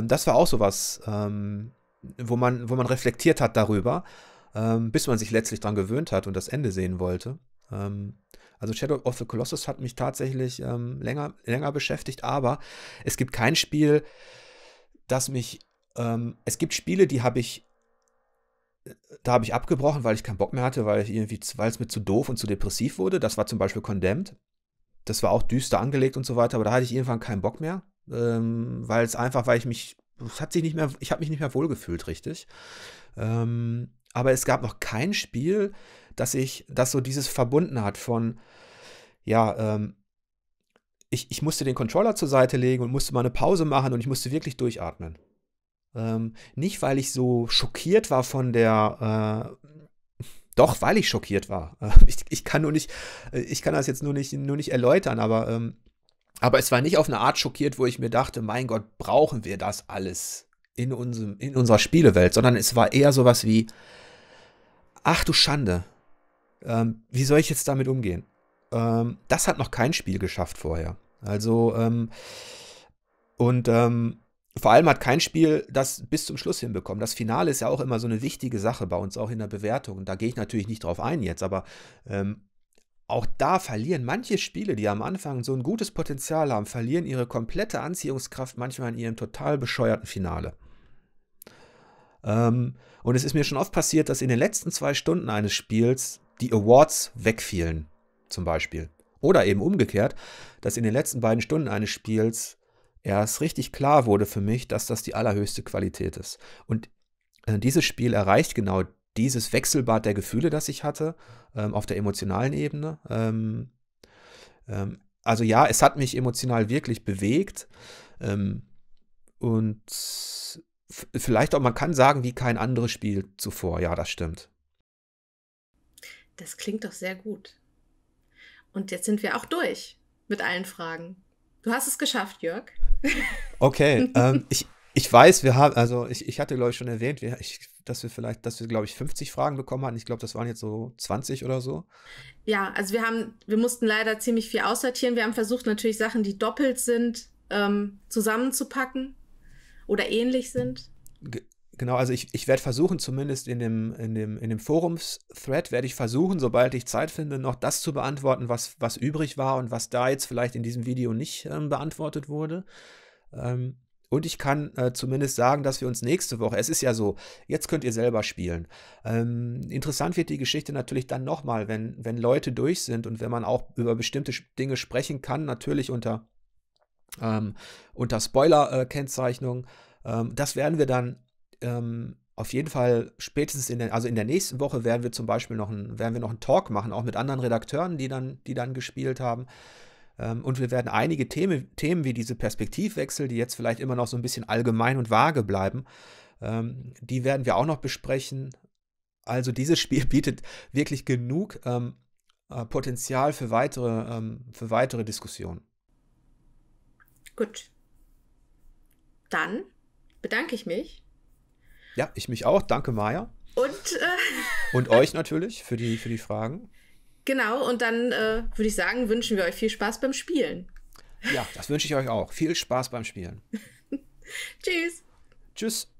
das war auch sowas, ähm, wo, man, wo man reflektiert hat darüber bis man sich letztlich dran gewöhnt hat und das Ende sehen wollte. Also Shadow of the Colossus hat mich tatsächlich ähm, länger, länger beschäftigt, aber es gibt kein Spiel, das mich. Ähm, es gibt Spiele, die habe ich. Äh, da habe ich abgebrochen, weil ich keinen Bock mehr hatte, weil ich irgendwie, weil es mir zu doof und zu depressiv wurde. Das war zum Beispiel Condemned. Das war auch düster angelegt und so weiter, aber da hatte ich irgendwann keinen Bock mehr. Ähm, weil es einfach, weil ich mich. Es hat sich nicht mehr, ich habe mich nicht mehr wohlgefühlt, richtig. Ähm, aber es gab noch kein Spiel, dass ich, das so dieses verbunden hat von, ja, ähm, ich, ich musste den Controller zur Seite legen und musste mal eine Pause machen und ich musste wirklich durchatmen. Ähm, nicht, weil ich so schockiert war von der, äh, doch, weil ich schockiert war. Ich, ich, kann nur nicht, ich kann das jetzt nur nicht, nur nicht erläutern, aber, ähm, aber es war nicht auf eine Art schockiert, wo ich mir dachte, mein Gott, brauchen wir das alles in, unserem, in unserer Spielewelt, sondern es war eher sowas wie, ach du Schande, ähm, wie soll ich jetzt damit umgehen? Ähm, das hat noch kein Spiel geschafft vorher. Also, ähm, und ähm, vor allem hat kein Spiel das bis zum Schluss hinbekommen. Das Finale ist ja auch immer so eine wichtige Sache bei uns, auch in der Bewertung. Und da gehe ich natürlich nicht drauf ein jetzt, aber ähm, auch da verlieren manche Spiele, die am Anfang so ein gutes Potenzial haben, verlieren ihre komplette Anziehungskraft manchmal in ihrem total bescheuerten Finale. Ähm, und es ist mir schon oft passiert, dass in den letzten zwei Stunden eines Spiels die Awards wegfielen, zum Beispiel. Oder eben umgekehrt, dass in den letzten beiden Stunden eines Spiels erst richtig klar wurde für mich, dass das die allerhöchste Qualität ist. Und äh, dieses Spiel erreicht genau dieses Wechselbad der Gefühle, das ich hatte, ähm, auf der emotionalen Ebene. Ähm, ähm, also ja, es hat mich emotional wirklich bewegt. Ähm, und vielleicht auch, man kann sagen, wie kein anderes Spiel zuvor. Ja, das stimmt. Das klingt doch sehr gut. Und jetzt sind wir auch durch mit allen Fragen. Du hast es geschafft, Jörg. Okay, ähm, ich, ich weiß, wir haben, also ich, ich hatte, glaube ich, schon erwähnt, wir, ich, dass wir vielleicht, dass wir, glaube ich, 50 Fragen bekommen hatten. Ich glaube, das waren jetzt so 20 oder so. Ja, also wir haben, wir mussten leider ziemlich viel aussortieren. Wir haben versucht, natürlich Sachen, die doppelt sind, ähm, zusammenzupacken oder ähnlich sind. Genau, also ich, ich werde versuchen, zumindest in dem, in dem, in dem Forums-Thread, werde ich versuchen, sobald ich Zeit finde, noch das zu beantworten, was, was übrig war und was da jetzt vielleicht in diesem Video nicht ähm, beantwortet wurde. Ähm, und ich kann äh, zumindest sagen, dass wir uns nächste Woche, es ist ja so, jetzt könnt ihr selber spielen. Ähm, interessant wird die Geschichte natürlich dann nochmal, wenn, wenn Leute durch sind und wenn man auch über bestimmte Dinge sprechen kann, natürlich unter, ähm, unter Spoiler-Kennzeichnung. Äh, ähm, das werden wir dann ähm, auf jeden Fall spätestens in der, also in der nächsten Woche werden wir zum Beispiel noch einen, werden wir noch einen Talk machen, auch mit anderen Redakteuren, die dann, die dann gespielt haben. Ähm, und wir werden einige Themen, Themen wie diese Perspektivwechsel, die jetzt vielleicht immer noch so ein bisschen allgemein und vage bleiben, ähm, die werden wir auch noch besprechen. Also dieses Spiel bietet wirklich genug ähm, äh, Potenzial für weitere, für weitere Diskussionen. Gut. Dann bedanke ich mich ja, ich mich auch. Danke, Maja. Und, äh, und euch natürlich für die, für die Fragen. Genau, und dann äh, würde ich sagen, wünschen wir euch viel Spaß beim Spielen. Ja, das wünsche ich euch auch. Viel Spaß beim Spielen. Tschüss. Tschüss.